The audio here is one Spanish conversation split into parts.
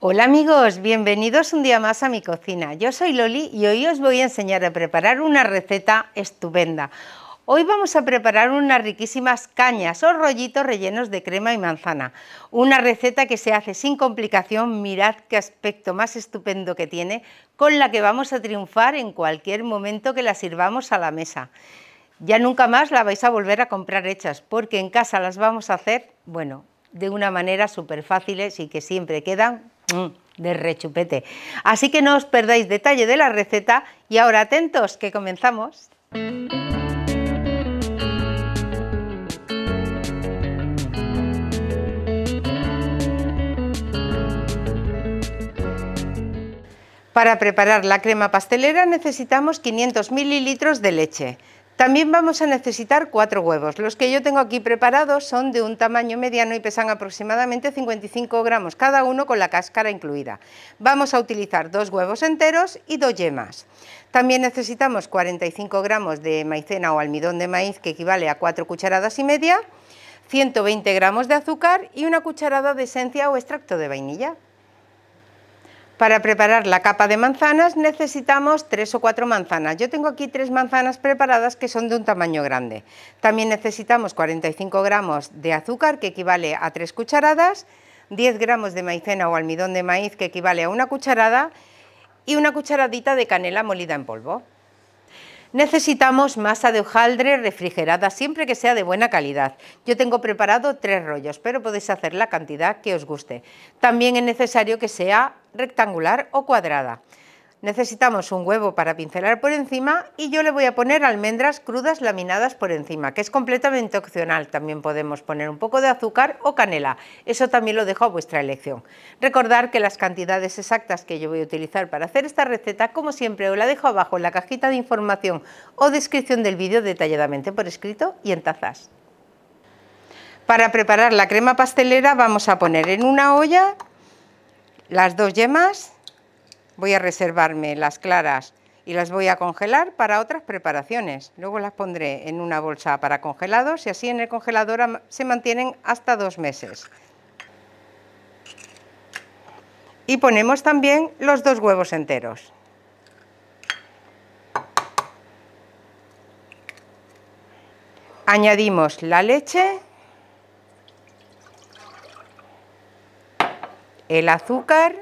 Hola amigos, bienvenidos un día más a mi cocina. Yo soy Loli y hoy os voy a enseñar a preparar una receta estupenda. Hoy vamos a preparar unas riquísimas cañas o rollitos rellenos de crema y manzana. Una receta que se hace sin complicación, mirad qué aspecto más estupendo que tiene, con la que vamos a triunfar en cualquier momento que la sirvamos a la mesa. Ya nunca más la vais a volver a comprar hechas, porque en casa las vamos a hacer, bueno, de una manera súper fácil y que siempre quedan mm, de rechupete. Así que no os perdáis detalle de la receta y ahora atentos que comenzamos. Para preparar la crema pastelera necesitamos 500 mililitros de leche. También vamos a necesitar cuatro huevos. Los que yo tengo aquí preparados son de un tamaño mediano y pesan aproximadamente 55 gramos cada uno con la cáscara incluida. Vamos a utilizar dos huevos enteros y dos yemas. También necesitamos 45 gramos de maicena o almidón de maíz que equivale a 4 cucharadas y media, 120 gramos de azúcar y una cucharada de esencia o extracto de vainilla. Para preparar la capa de manzanas necesitamos tres o cuatro manzanas. Yo tengo aquí tres manzanas preparadas que son de un tamaño grande. También necesitamos 45 gramos de azúcar, que equivale a tres cucharadas, 10 gramos de maicena o almidón de maíz, que equivale a una cucharada, y una cucharadita de canela molida en polvo. Necesitamos masa de hojaldre refrigerada, siempre que sea de buena calidad. Yo tengo preparado tres rollos, pero podéis hacer la cantidad que os guste. También es necesario que sea rectangular o cuadrada. Necesitamos un huevo para pincelar por encima y yo le voy a poner almendras crudas laminadas por encima, que es completamente opcional. También podemos poner un poco de azúcar o canela, eso también lo dejo a vuestra elección. Recordar que las cantidades exactas que yo voy a utilizar para hacer esta receta, como siempre, os la dejo abajo en la cajita de información o descripción del vídeo detalladamente por escrito y en tazas. Para preparar la crema pastelera vamos a poner en una olla las dos yemas, Voy a reservarme las claras y las voy a congelar para otras preparaciones. Luego las pondré en una bolsa para congelados y así en el congelador se mantienen hasta dos meses. Y ponemos también los dos huevos enteros. Añadimos la leche, el azúcar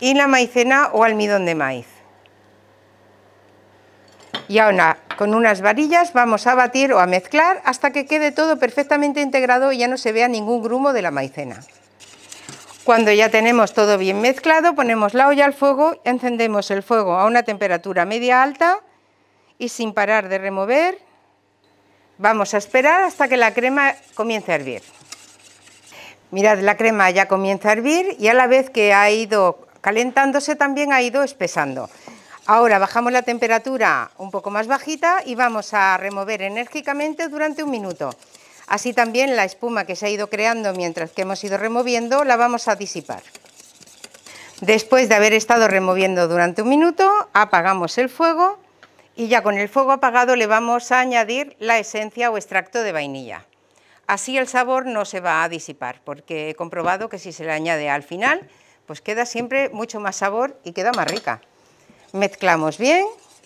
y la maicena o almidón de maíz. Y ahora con unas varillas vamos a batir o a mezclar hasta que quede todo perfectamente integrado y ya no se vea ningún grumo de la maicena. Cuando ya tenemos todo bien mezclado, ponemos la olla al fuego, encendemos el fuego a una temperatura media alta y sin parar de remover, vamos a esperar hasta que la crema comience a hervir. Mirad, la crema ya comienza a hervir y a la vez que ha ido calentándose también ha ido espesando. Ahora bajamos la temperatura un poco más bajita y vamos a remover enérgicamente durante un minuto. Así también la espuma que se ha ido creando mientras que hemos ido removiendo la vamos a disipar. Después de haber estado removiendo durante un minuto, apagamos el fuego y ya con el fuego apagado le vamos a añadir la esencia o extracto de vainilla. Así el sabor no se va a disipar, porque he comprobado que si se le añade al final pues queda siempre mucho más sabor y queda más rica. Mezclamos bien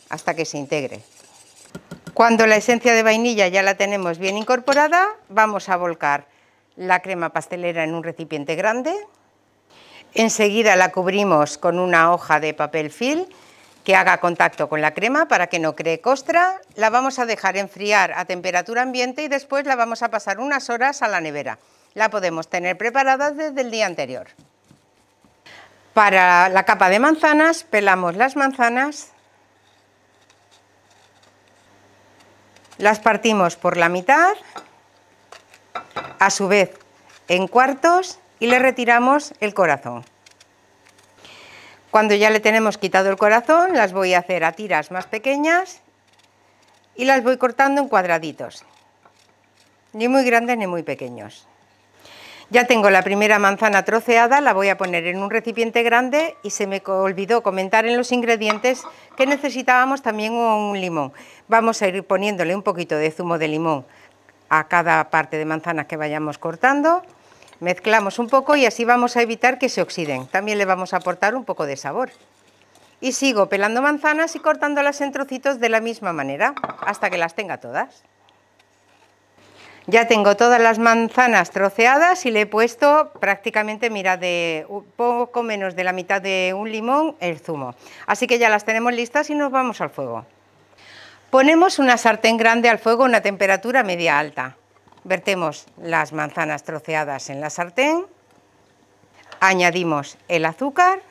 hasta que se integre. Cuando la esencia de vainilla ya la tenemos bien incorporada, vamos a volcar la crema pastelera en un recipiente grande. Enseguida la cubrimos con una hoja de papel film que haga contacto con la crema para que no cree costra. La vamos a dejar enfriar a temperatura ambiente y después la vamos a pasar unas horas a la nevera. La podemos tener preparada desde el día anterior. Para la capa de manzanas pelamos las manzanas, las partimos por la mitad, a su vez en cuartos y le retiramos el corazón. Cuando ya le tenemos quitado el corazón, las voy a hacer a tiras más pequeñas y las voy cortando en cuadraditos, ni muy grandes ni muy pequeños. Ya tengo la primera manzana troceada, la voy a poner en un recipiente grande y se me olvidó comentar en los ingredientes que necesitábamos también un limón. Vamos a ir poniéndole un poquito de zumo de limón a cada parte de manzanas que vayamos cortando. Mezclamos un poco y así vamos a evitar que se oxiden. También le vamos a aportar un poco de sabor. Y sigo pelando manzanas y cortándolas en trocitos de la misma manera hasta que las tenga todas. Ya tengo todas las manzanas troceadas y le he puesto prácticamente, mira, de poco menos de la mitad de un limón el zumo. Así que ya las tenemos listas y nos vamos al fuego. Ponemos una sartén grande al fuego a una temperatura media alta. Vertemos las manzanas troceadas en la sartén, añadimos el azúcar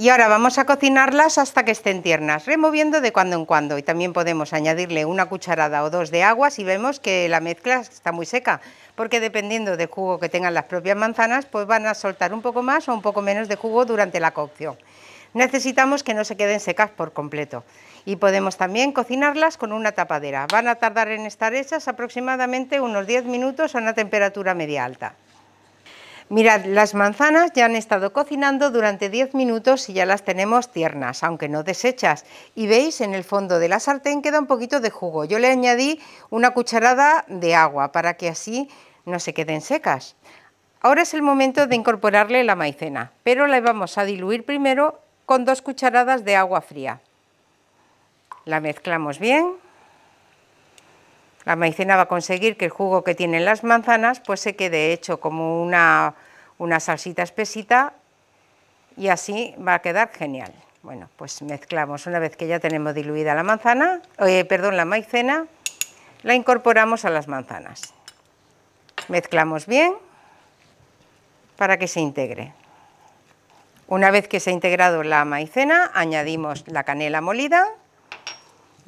y ahora vamos a cocinarlas hasta que estén tiernas, removiendo de cuando en cuando. Y también podemos añadirle una cucharada o dos de agua si vemos que la mezcla está muy seca, porque dependiendo del jugo que tengan las propias manzanas, pues van a soltar un poco más o un poco menos de jugo durante la cocción. Necesitamos que no se queden secas por completo. Y podemos también cocinarlas con una tapadera. Van a tardar en estar hechas aproximadamente unos 10 minutos a una temperatura media alta. Mirad, las manzanas ya han estado cocinando durante 10 minutos y ya las tenemos tiernas, aunque no deshechas. Y veis, en el fondo de la sartén queda un poquito de jugo. Yo le añadí una cucharada de agua para que así no se queden secas. Ahora es el momento de incorporarle la maicena, pero la vamos a diluir primero con dos cucharadas de agua fría. La mezclamos bien. La maicena va a conseguir que el jugo que tienen las manzanas pues se quede hecho como una, una salsita espesita y así va a quedar genial. Bueno, pues mezclamos. Una vez que ya tenemos diluida la manzana, eh, perdón, la maicena, la incorporamos a las manzanas. Mezclamos bien para que se integre. Una vez que se ha integrado la maicena, añadimos la canela molida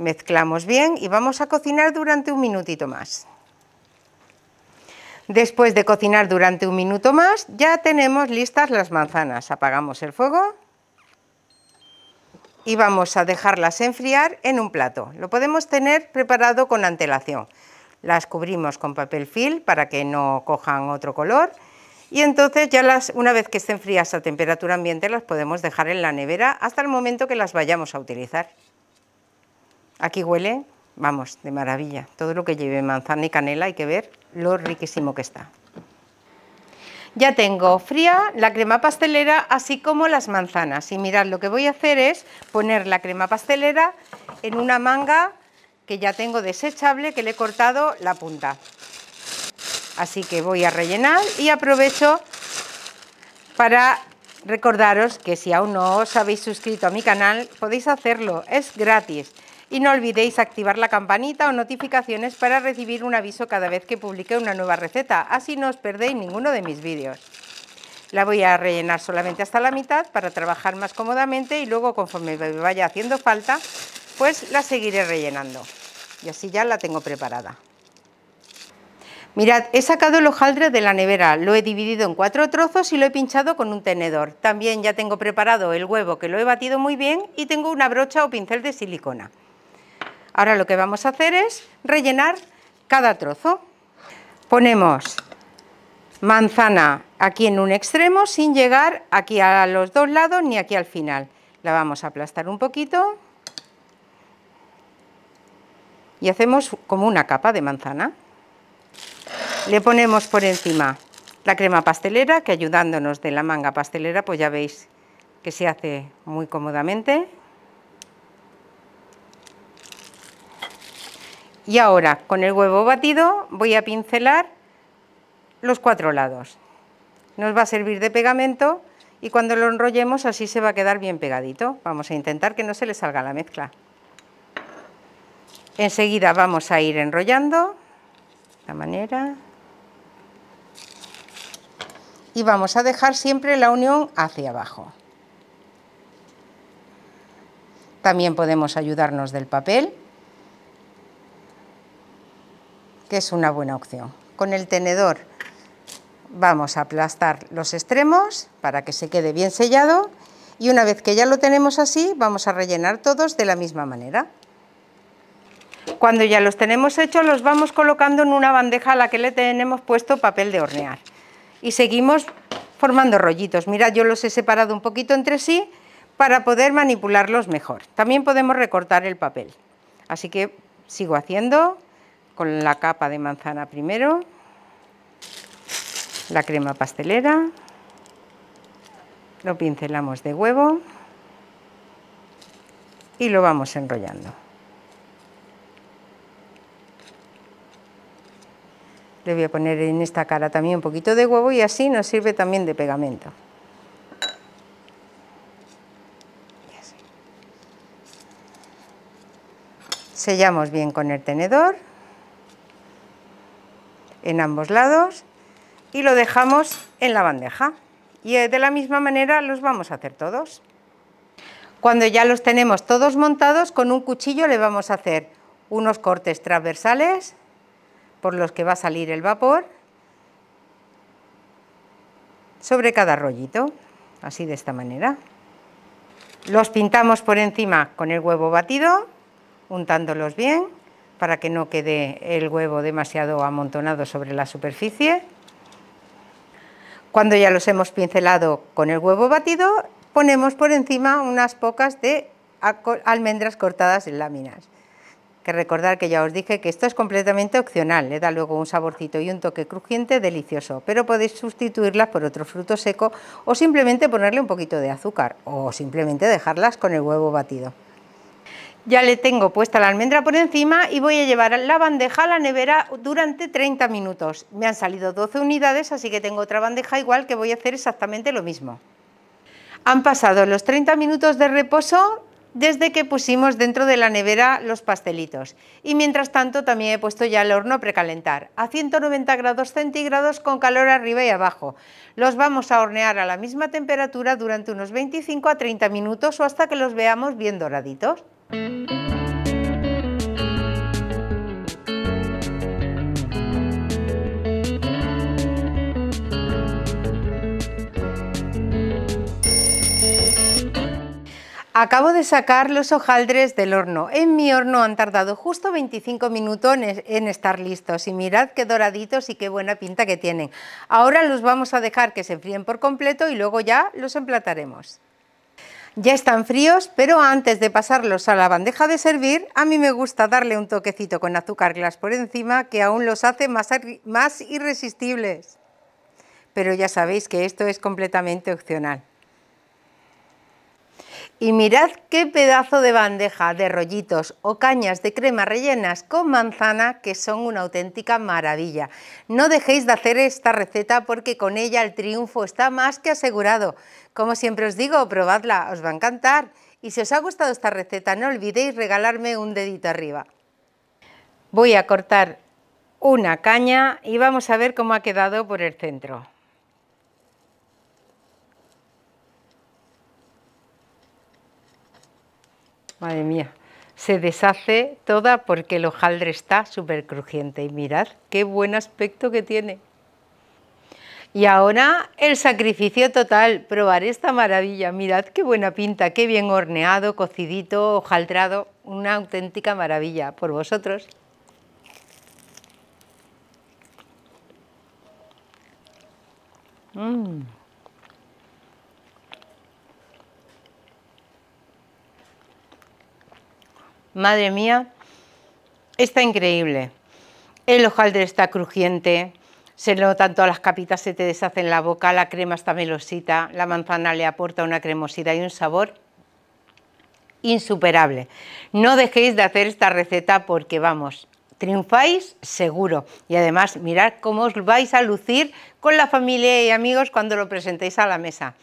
Mezclamos bien y vamos a cocinar durante un minutito más. Después de cocinar durante un minuto más, ya tenemos listas las manzanas. Apagamos el fuego y vamos a dejarlas enfriar en un plato. Lo podemos tener preparado con antelación. Las cubrimos con papel film para que no cojan otro color y entonces ya las, una vez que estén frías a temperatura ambiente las podemos dejar en la nevera hasta el momento que las vayamos a utilizar. Aquí huele, vamos, de maravilla. Todo lo que lleve manzana y canela hay que ver lo riquísimo que está. Ya tengo fría la crema pastelera, así como las manzanas. Y mirad, lo que voy a hacer es poner la crema pastelera en una manga que ya tengo desechable, que le he cortado la punta. Así que voy a rellenar y aprovecho para recordaros que si aún no os habéis suscrito a mi canal, podéis hacerlo, es gratis y no olvidéis activar la campanita o notificaciones para recibir un aviso cada vez que publique una nueva receta, así no os perdéis ninguno de mis vídeos. La voy a rellenar solamente hasta la mitad para trabajar más cómodamente y luego conforme vaya haciendo falta, pues la seguiré rellenando. Y así ya la tengo preparada. Mirad, he sacado el hojaldre de la nevera, lo he dividido en cuatro trozos y lo he pinchado con un tenedor. También ya tengo preparado el huevo que lo he batido muy bien y tengo una brocha o pincel de silicona. Ahora lo que vamos a hacer es rellenar cada trozo. Ponemos manzana aquí en un extremo sin llegar aquí a los dos lados ni aquí al final. La vamos a aplastar un poquito y hacemos como una capa de manzana. Le ponemos por encima la crema pastelera, que ayudándonos de la manga pastelera, pues ya veis que se hace muy cómodamente. Y ahora, con el huevo batido, voy a pincelar los cuatro lados. Nos va a servir de pegamento y cuando lo enrollemos así se va a quedar bien pegadito. Vamos a intentar que no se le salga la mezcla. Enseguida vamos a ir enrollando, de manera. Y vamos a dejar siempre la unión hacia abajo. También podemos ayudarnos del papel que es una buena opción. Con el tenedor vamos a aplastar los extremos para que se quede bien sellado y una vez que ya lo tenemos así, vamos a rellenar todos de la misma manera. Cuando ya los tenemos hechos, los vamos colocando en una bandeja a la que le tenemos puesto papel de hornear. Y seguimos formando rollitos. Mira, yo los he separado un poquito entre sí para poder manipularlos mejor. También podemos recortar el papel. Así que sigo haciendo con la capa de manzana primero, la crema pastelera, lo pincelamos de huevo y lo vamos enrollando. Le voy a poner en esta cara también un poquito de huevo y así nos sirve también de pegamento. Sellamos bien con el tenedor en ambos lados y lo dejamos en la bandeja. Y eh, de la misma manera los vamos a hacer todos. Cuando ya los tenemos todos montados, con un cuchillo le vamos a hacer unos cortes transversales por los que va a salir el vapor sobre cada rollito, así de esta manera. Los pintamos por encima con el huevo batido, untándolos bien para que no quede el huevo demasiado amontonado sobre la superficie. Cuando ya los hemos pincelado con el huevo batido, ponemos por encima unas pocas de almendras cortadas en láminas. Que recordar que ya os dije que esto es completamente opcional, le da luego un saborcito y un toque crujiente delicioso, pero podéis sustituirlas por otro fruto seco o simplemente ponerle un poquito de azúcar o simplemente dejarlas con el huevo batido. Ya le tengo puesta la almendra por encima y voy a llevar la bandeja a la nevera durante 30 minutos. Me han salido 12 unidades, así que tengo otra bandeja igual que voy a hacer exactamente lo mismo. Han pasado los 30 minutos de reposo desde que pusimos dentro de la nevera los pastelitos. Y mientras tanto también he puesto ya el horno a precalentar, a 190 grados centígrados con calor arriba y abajo. Los vamos a hornear a la misma temperatura durante unos 25 a 30 minutos o hasta que los veamos bien doraditos. Acabo de sacar los hojaldres del horno. En mi horno han tardado justo 25 minutos en estar listos y mirad qué doraditos y qué buena pinta que tienen. Ahora los vamos a dejar que se enfríen por completo y luego ya los emplataremos. Ya están fríos, pero antes de pasarlos a la bandeja de servir, a mí me gusta darle un toquecito con azúcar glass por encima, que aún los hace más, más irresistibles. Pero ya sabéis que esto es completamente opcional. Y mirad qué pedazo de bandeja de rollitos o cañas de crema rellenas con manzana que son una auténtica maravilla. No dejéis de hacer esta receta porque con ella el triunfo está más que asegurado. Como siempre os digo, probadla, os va a encantar. Y si os ha gustado esta receta no olvidéis regalarme un dedito arriba. Voy a cortar una caña y vamos a ver cómo ha quedado por el centro. Madre mía. Se deshace toda porque el hojaldre está súper crujiente. Y mirad qué buen aspecto que tiene. Y ahora el sacrificio total, probar esta maravilla, mirad qué buena pinta, qué bien horneado, cocidito, hojaldrado, una auténtica maravilla por vosotros. Mm. madre mía, está increíble. El hojaldre está crujiente, se tanto a las capitas, se te deshacen la boca, la crema está melosita, la manzana le aporta una cremosidad y un sabor insuperable. No dejéis de hacer esta receta porque vamos, triunfáis seguro. Y además mirad cómo os vais a lucir con la familia y amigos cuando lo presentéis a la mesa.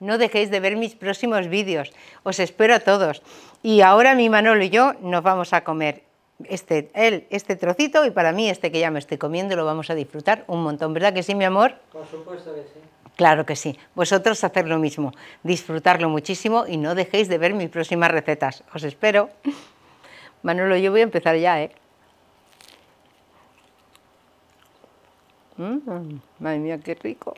No dejéis de ver mis próximos vídeos. Os espero a todos. Y ahora mi Manolo y yo nos vamos a comer este, este trocito y para mí este que ya me estoy comiendo lo vamos a disfrutar un montón. ¿Verdad que sí, mi amor? Por supuesto que sí. Claro que sí. Vosotros hacer lo mismo, disfrutarlo muchísimo y no dejéis de ver mis próximas recetas. Os espero. Manolo, yo voy a empezar ya, ¿eh? Mm, madre mía, qué rico.